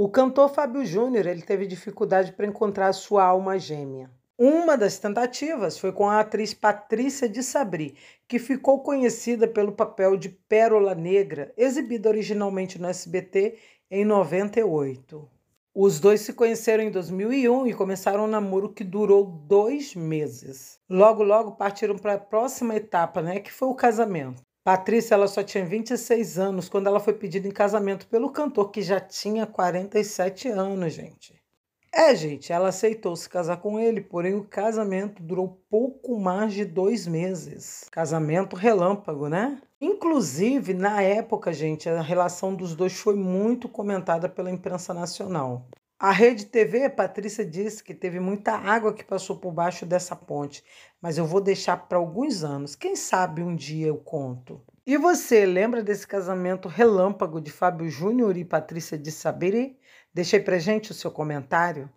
O cantor Fábio Júnior ele teve dificuldade para encontrar sua alma gêmea. Uma das tentativas foi com a atriz Patrícia de Sabri, que ficou conhecida pelo papel de Pérola Negra, exibida originalmente no SBT em 98. Os dois se conheceram em 2001 e começaram um namoro que durou dois meses. Logo, logo partiram para a próxima etapa, né, que foi o casamento. Patrícia ela só tinha 26 anos quando ela foi pedida em casamento pelo cantor que já tinha 47 anos, gente. É, gente, ela aceitou se casar com ele, porém o casamento durou pouco mais de dois meses. Casamento relâmpago, né? Inclusive, na época, gente, a relação dos dois foi muito comentada pela imprensa nacional. A Rede TV, Patrícia disse que teve muita água que passou por baixo dessa ponte, mas eu vou deixar para alguns anos. Quem sabe um dia eu conto. E você, lembra desse casamento relâmpago de Fábio Júnior e Patrícia de Sabiri? Deixei pra gente o seu comentário.